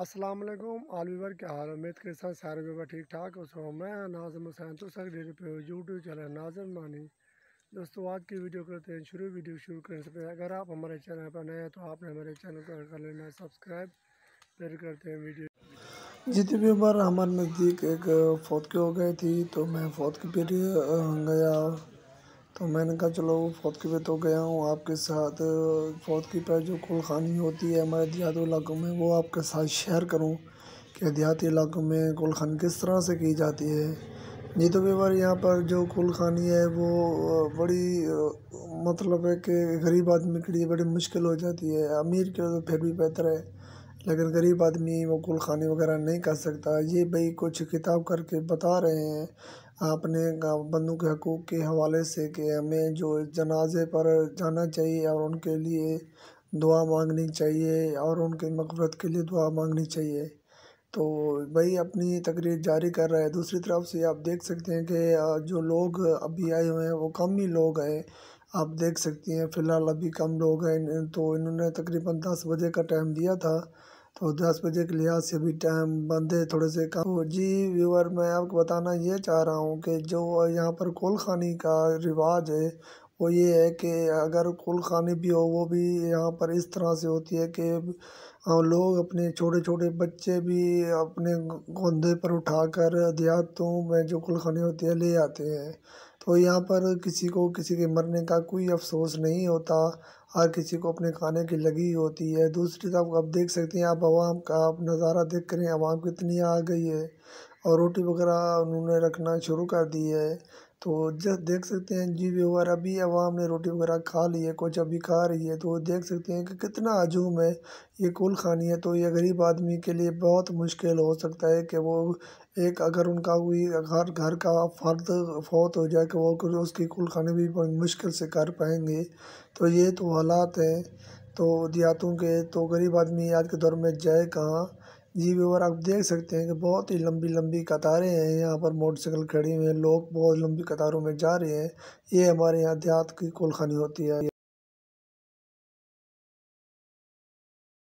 अस्सलाम वालेकुम आल वीवर क्या हाल उम्मीद के साथ सारे वीवर ठीक ठाक उस मैं नाजम हुसैन तो सर मेरे पे यूट्यूब चैनल नाजम मानी दोस्तों आज की वीडियो करते हैं शुरू वीडियो शुरू करने से पहले अगर आप हमारे चैनल पर नए हैं तो आपने हमारे चैनल को कर लेना सब्सक्राइब फिर करते हैं वीडियो जितने भी बार हमारे नज़दीक एक फौत के हो गई थी तो मैं फौत के फिर गया तो मैंने कहा चलो फोर्थ की पे तो गया हूँ आपके साथ फोर्थ की पर जो कुल खानी होती है हमारे देहात इलाकों में वो आपके साथ शेयर करूँ कि देहाती इलाकों में कुल खानी किस तरह से की जाती है नहीं तो कई बार यहाँ पर जो कुल खानी है वो बड़ी मतलब है कि गरीब आदमी के लिए बड़ी मुश्किल हो जाती है अमीर के तो फिर भी बेहतर है लेकिन गरीब आदमी वो कुल खानी वगैरह नहीं कर सकता ये भाई कुछ किताब करके बता रहे हैं अपने बंदों के हकूक़ के हवाले से कि हमें जो जनाज़े पर जाना चाहिए और उनके लिए दुआ मांगनी चाहिए और उनके मकबरत के लिए दुआ मांगनी चाहिए तो भाई अपनी तकरीर जारी कर रहा है दूसरी तरफ से आप देख सकते हैं कि जो लोग अभी आए हुए हैं वो कम ही लोग हैं आप देख सकती हैं फ़िलहाल अभी कम लोग हैं तो इन्होंने तकरीबन दस बजे का टाइम दिया था तो दस बजे के लिहाज से भी टाइम बंद है थोड़े से कम तो जी व्यूअर मैं आपको बताना ये चाह रहा हूँ कि जो यहाँ पर कोल खानी का रिवाज है वो ये है कि अगर कुल खानी भी हो वो भी यहाँ पर इस तरह से होती है कि लोग अपने छोटे छोटे बच्चे भी अपने गोंदे पर उठाकर देहातों में जो कुल खानी होती है ले आते हैं तो यहाँ पर किसी को किसी के मरने का कोई अफसोस नहीं होता हर किसी को अपने खाने की लगी होती है दूसरी तरफ आप देख सकते हैं आप आवाम का आप नज़ारा देख करें आवाम कितनी आ गई है और रोटी वगैरह उन्होंने रखना शुरू कर दी है तो जब देख सकते हैं जी वगैरह अभी आवाम ने रोटी वगैरह खा ली है कुछ अभी खा रही है तो देख सकते हैं कि कितना अजूम है ये कुल खानी है तो ये गरीब आदमी के लिए बहुत मुश्किल हो सकता है कि वो एक अगर उनका कोई घर घर का फर्द फौत हो जाए कि वो उसकी कुल खाने भी मुश्किल से कर पाएंगे तो ये तो हालात हैं तो देहातों के तो गरीब आदमी आज के दौर में जाए कहाँ जी व्यूवर आप देख सकते हैं कि बहुत ही लंबी लंबी कतारें हैं यहाँ पर मोटरसाइकिल खड़ी हुई हैं लोग बहुत लंबी कतारों में जा रहे हैं ये हमारे यहाँ देहात की कोलखानी होती है